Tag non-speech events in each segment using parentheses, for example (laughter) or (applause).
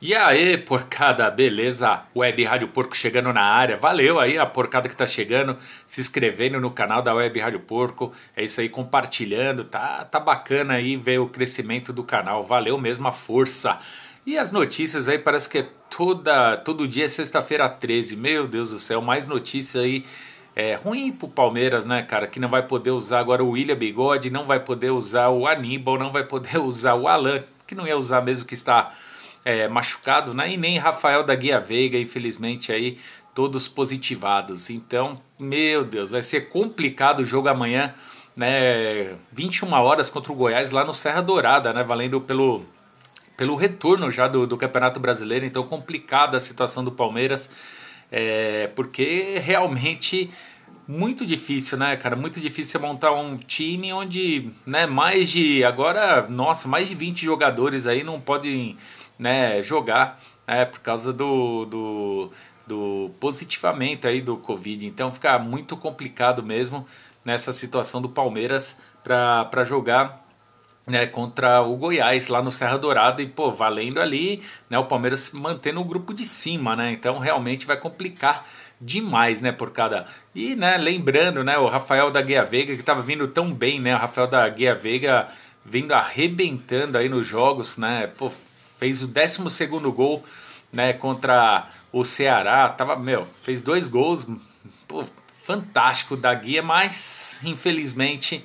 E aí, porcada, beleza? Web Rádio Porco chegando na área. Valeu aí a porcada que tá chegando, se inscrevendo no canal da Web Rádio Porco. É isso aí, compartilhando. Tá, tá bacana aí ver o crescimento do canal. Valeu mesmo a força. E as notícias aí, parece que é toda, todo dia é sexta-feira 13. Meu Deus do céu, mais notícia aí. É ruim pro Palmeiras, né, cara? Que não vai poder usar agora o William Bigode, não vai poder usar o Aníbal, não vai poder (laughs) usar o Alan, que não ia usar mesmo que está é, machucado, né? E nem Rafael da Guia Veiga, infelizmente, aí todos positivados. Então, meu Deus, vai ser complicado o jogo amanhã, né? 21 horas contra o Goiás lá no Serra Dourada, né? Valendo pelo pelo retorno já do, do Campeonato Brasileiro, então complicada a situação do Palmeiras, é, porque realmente muito difícil, né, cara? Muito difícil montar um time onde, né, mais de agora, nossa, mais de 20 jogadores aí não podem né, jogar, né, por causa do, do, do positivamento aí do Covid. Então fica muito complicado mesmo nessa situação do Palmeiras para jogar né, contra o Goiás lá no Serra Dourada e pô, valendo ali, né, o Palmeiras mantendo o grupo de cima, né? Então realmente vai complicar demais, né, por cada. E, né, lembrando, né, o Rafael da Guia Veiga que tava vindo tão bem, né? O Rafael da Guia Veiga vindo arrebentando aí nos jogos, né? Pô, Fez o 12 gol né, contra o Ceará. Tava, meu, fez dois gols. Pô, fantástico da guia, mas infelizmente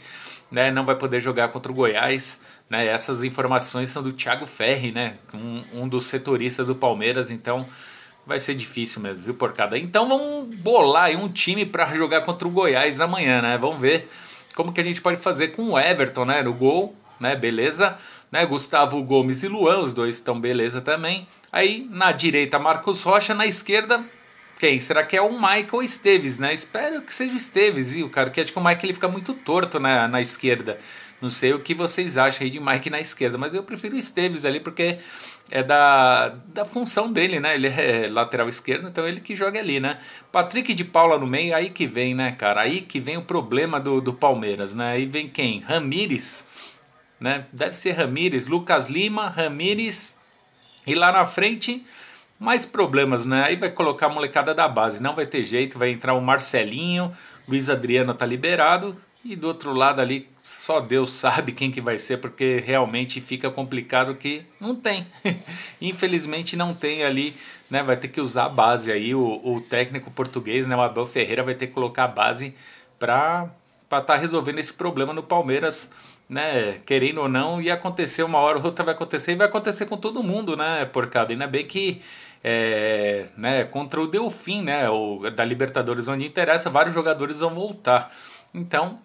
né, não vai poder jogar contra o Goiás. Né, essas informações são do Thiago Ferri, né, um, um dos setoristas do Palmeiras, então vai ser difícil mesmo, viu, porcada? Então vamos bolar aí um time para jogar contra o Goiás amanhã, né? Vamos ver como que a gente pode fazer com o Everton, né, no gol, né? Beleza? Né? Gustavo Gomes e Luan, os dois estão beleza também. Aí na direita Marcos Rocha, na esquerda quem? Será que é o Michael Esteves, né? Espero que seja o Esteves. E o cara que acho é tipo que o Michael ele fica muito torto na, na esquerda. Não sei o que vocês acham aí de Mike na esquerda, mas eu prefiro o Esteves ali porque é da, da função dele, né? Ele é lateral esquerdo, então ele que joga ali, né? Patrick de Paula no meio, aí que vem, né, cara? Aí que vem o problema do, do Palmeiras, né? Aí vem quem? Ramires né? Deve ser Ramires, Lucas Lima, Ramires e lá na frente mais problemas, né? Aí vai colocar a molecada da base, não vai ter jeito, vai entrar o Marcelinho, Luiz Adriano tá liberado e do outro lado ali só Deus (laughs) sabe quem que vai ser, porque realmente fica complicado que não tem. (laughs) Infelizmente não tem ali, né? Vai ter que usar a base aí o, o técnico português, né? O Abel Ferreira vai ter que colocar a base para para estar tá resolvendo esse problema no Palmeiras, né? Querendo ou não, e acontecer uma hora ou outra vai acontecer e vai acontecer com todo mundo, né? Porcada, ainda bem que é, né, contra o Delfim, né? O, da Libertadores, onde interessa, vários jogadores vão voltar. Então,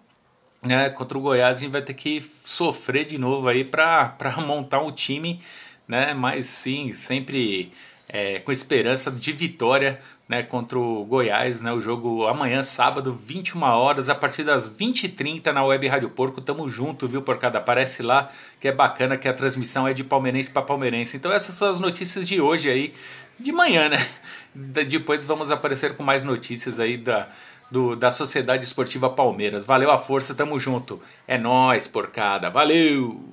né, contra o Goiás a gente vai ter que sofrer de novo aí para montar um time, né? Mas sim, sempre é, com esperança de vitória né, contra o Goiás, né, o jogo amanhã, sábado, 21 horas, a partir das 20h30 na Web Rádio Porco. Tamo junto, viu, Porcada? Aparece lá que é bacana que a transmissão é de palmeirense para palmeirense. Então essas são as notícias de hoje aí, de manhã, né? (laughs) Depois vamos aparecer com mais notícias aí da, do, da Sociedade Esportiva Palmeiras. Valeu a força, tamo junto. É nós, porcada. Valeu!